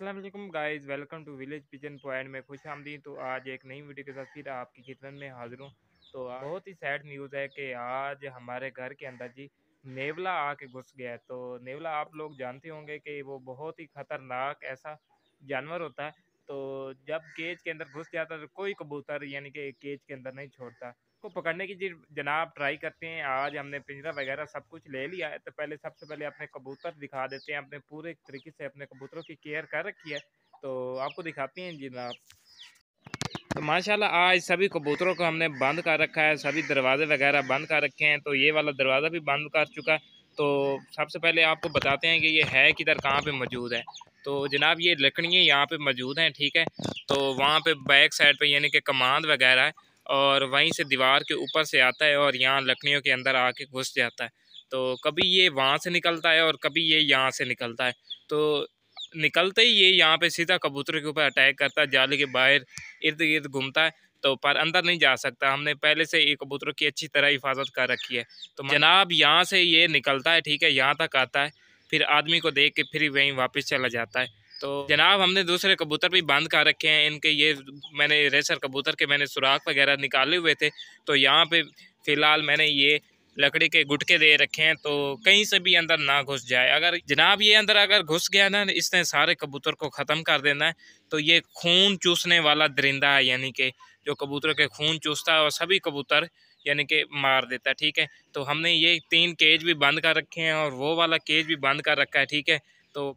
Aslam guys welcome to village pigeon point में खुश आमदी तो आज एक नई वीडियो के साथ फिर आपकी खिदमत में हाजिर हूँ तो बहुत ही सैड न्यूज़ है कि आज हमारे घर के अंदर जी नेवला आके घुस गया है तो नेवला आप लोग जानते होंगे कि वो बहुत ही ख़तरनाक ऐसा जानवर होता है तो जब केज के अंदर घुस जाता तो कोई कबूतर यानी कि केज के अंदर नहीं छोड़ता को पकड़ने की जी जनाब ट्राई करते हैं आज हमने पिंजरा वगैरह सब कुछ ले लिया है तो पहले सबसे पहले अपने कबूतर दिखा देते हैं अपने पूरे तरीके से अपने कबूतरों की केयर कर रखी है तो आपको दिखाते हैं जनाब तो माशाल्लाह आज सभी कबूतरों को हमने बंद कर रखा है सभी दरवाजे वगैरह बंद कर रखे हैं तो ये वाला दरवाज़ा भी बंद कर चुका है तो सबसे पहले आपको बताते हैं कि ये है किधर कहाँ पे मौजूद है तो जनाब ये लकड़ियाँ यहाँ पे मौजूद हैं ठीक है तो वहाँ पे बैक साइड पे यानी कि कमांड वगैरह है और वहीं से दीवार के ऊपर से आता है और यहाँ लकड़ियों के अंदर आके घुस जाता है तो कभी ये वहाँ से निकलता है और कभी ये यहाँ से निकलता है तो निकलते ही ये यहाँ पे सीधा कबूतर के ऊपर अटैक करता है जाले के बाहर इर्द गिर्द घूमता है तो पर अंदर नहीं जा सकता हमने पहले से ये कबूतरों की अच्छी तरह हिफाजत कर रखी है तो जनाब यहाँ से ये निकलता है ठीक है यहाँ तक आता है फिर आदमी को देख के फिर वहीं वापस चला जाता है तो जनाब हमने दूसरे कबूतर भी बांध कर रखे हैं इनके ये मैंने रेसर कबूतर के मैंने सुराख वगैरह निकाले हुए थे तो यहाँ पे फ़िलहाल मैंने ये लकड़ी के गुटके दे रखे हैं तो कहीं से भी अंदर ना घुस जाए अगर जनाब ये अंदर अगर घुस गया ना इसने सारे कबूतर को ख़त्म कर देना है तो ये खून चूसने वाला दरिंदा है यानी कि जो कबूतर के खून चूसता है और सभी कबूतर यानी कि मार देता है ठीक है तो हमने ये तीन केज भी बंद कर रखे हैं और वो वाला केज भी बंद कर रखा है ठीक है तो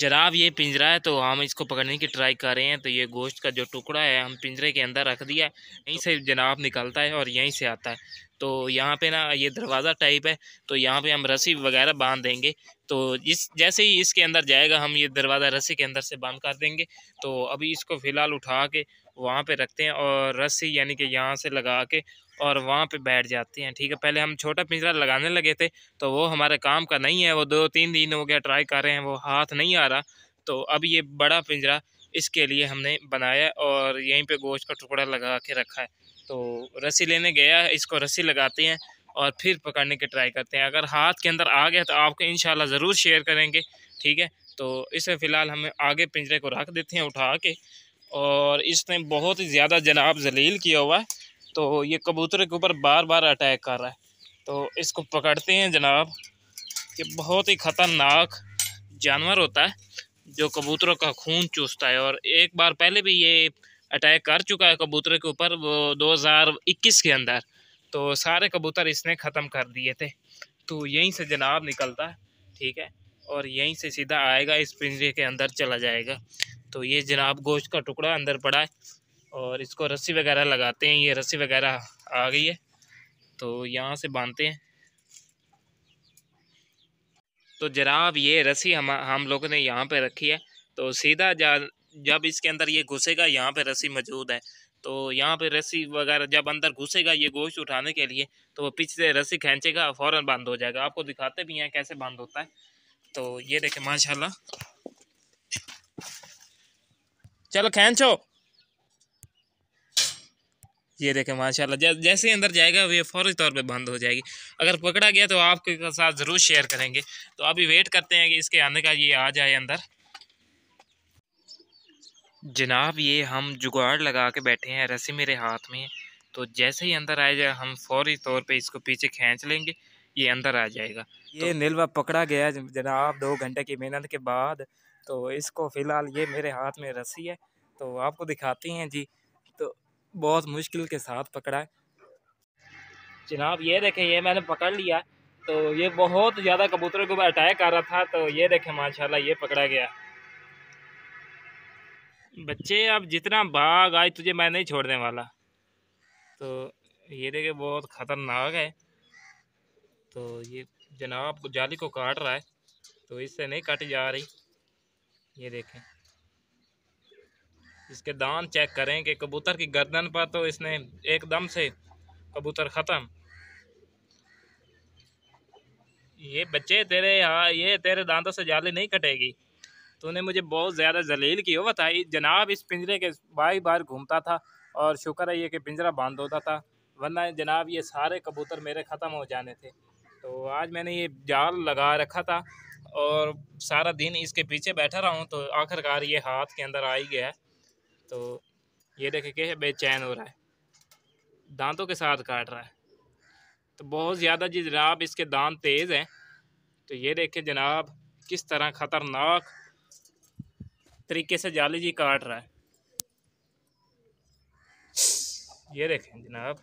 जराब ये पिंजरा है तो हम इसको पकड़ने की ट्राई कर रहे हैं तो ये गोश्त का जो टुकड़ा है हम पिंजरे के अंदर रख दिया यहीं से जनाब निकलता है और यहीं से आता है तो यहाँ पे ना ये दरवाज़ा टाइप है तो यहाँ पे हम रस्सी वगैरह बांध देंगे तो इस जैसे ही इसके अंदर जाएगा हम ये दरवाज़ा रस्सी के अंदर से बंद कर देंगे तो अभी इसको फ़िलहाल उठा के वहाँ पे रखते हैं और रस्सी यानी कि यहाँ से लगा के और वहाँ पे बैठ जाते हैं ठीक है पहले हम छोटा पिंजरा लगाने लगे थे तो वो हमारे काम का नहीं है वो दो तीन दिन हो गया ट्राई कर रहे हैं वो हाथ नहीं आ रहा तो अब ये बड़ा पिंजरा इसके लिए हमने बनाया और यहीं पर गोश्त का टुकड़ा लगा के रखा है तो रस्सी लेने गया इसको रस्सी लगाते हैं और फिर पकड़ने की ट्राई करते हैं अगर हाथ के अंदर आ गया तो आपको इन ज़रूर शेयर करेंगे ठीक है तो इसे फ़िलहाल हम आगे पिंजरे को रख देते हैं उठा के और इसने बहुत ही ज़्यादा जनाब जलील किया हुआ है तो ये कबूतर के ऊपर बार बार अटैक कर रहा है तो इसको पकड़ते हैं जनाब ये बहुत ही ख़तरनाक जानवर होता है जो कबूतरों का खून चूसता है और एक बार पहले भी ये अटैक कर चुका है कबूतर के ऊपर वो 2021 के अंदर तो सारे कबूतर इसने ख़त्म कर दिए थे तो यहीं से जनाब निकलता है ठीक है और यहीं से सीधा आएगा इस पिंजरे के अंदर चला जाएगा तो ये जनाब गोश्त का टुकड़ा अंदर पड़ा है और इसको रस्सी वगैरह लगाते हैं ये रस्सी वगैरह आ गई है तो यहाँ से बांधते हैं तो जनाब ये रस्सी हम हम लोगों ने यहाँ पे रखी है तो सीधा जा जब इसके अंदर ये घुसेगा यहाँ पे रस्सी मौजूद है तो यहाँ पे रस्सी वगैरह जब अंदर घुसेगा ये गोश्त उठाने के लिए तो वो पीछे से रस्सी खींचेगा फ़ौर बंद हो जाएगा आपको दिखाते भी हैं कैसे बंद होता है तो ये देखें माशाल्लाह चलो खेचो ये देखें माशाल्लाह जै, जैसे ही अंदर जाएगा ये फौरी तौर पे बंद हो जाएगी अगर पकड़ा गया तो आपके साथ ज़रूर शेयर करेंगे तो अभी वेट करते हैं कि इसके आने का ये आ जाए अंदर जनाब ये हम जुगाड़ लगा के बैठे हैं रस्सी मेरे हाथ में तो जैसे ही अंदर आ जाए हम फौरी तौर पे इसको पीछे खींच लेंगे ये अंदर आ जाएगा ये तो, नीलवा पकड़ा गया जनाब दो घंटे की मेहनत के बाद तो इसको फ़िलहाल ये मेरे हाथ में रस्सी है तो आपको दिखाती हैं जी तो बहुत मुश्किल के साथ पकड़ा है जनाब ये देखें ये मैंने पकड़ लिया तो ये बहुत ज़्यादा कबूतरों के ऊपर अटैक आ रहा था तो ये देखें माशाल्लाह ये पकड़ा गया बच्चे अब जितना भाग आज तुझे मैं नहीं छोड़ने वाला तो ये देखे बहुत ख़तरनाक है तो ये जनाब जाली को काट रहा है तो इससे नहीं काटी जा रही ये देखें इसके दान चेक करें कि कबूतर की गर्दन पर तो इसने एकदम से कबूतर ख़त्म ये बच्चे तेरे हाँ ये तेरे दांतों से जाली नहीं कटेगी तूने मुझे बहुत ज़्यादा जलील की हो बताई जनाब इस पिंजरे के बाई बार घूमता था और शुक्र है ये कि पिंजरा बंद होता था वरना जनाब ये सारे कबूतर मेरे ख़त्म हो जाने थे तो आज मैंने ये जाल लगा रखा था और सारा दिन इसके पीछे बैठा रहा हूँ तो आखिरकार ये हाथ के अंदर आ ही गया है तो ये देखे के बेचैन हो रहा है दांतों के साथ काट रहा है तो बहुत ज़्यादा जी जनाब इसके दांत तेज़ हैं तो ये देखें जनाब किस तरह ख़तरनाक तरीके से जाली जी काट रहा है ये देखें जनाब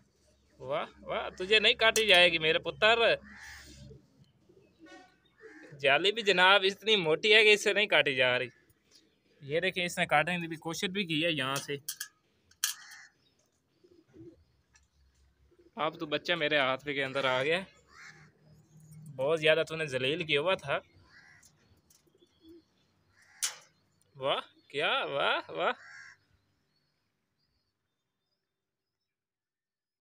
वाह वाह तुझे नहीं काटी जाएगी मेरे पुत्र जाली भी जनाब इतनी मोटी है कि इससे नहीं काटी जा रही ये देखिए इसने काटने की भी कोशिश भी की है यहाँ से अब तो बच्चा मेरे हाथ पे के अंदर आ गया बहुत ज़्यादा तूने जलील किया हुआ था वाह क्या वाह वाह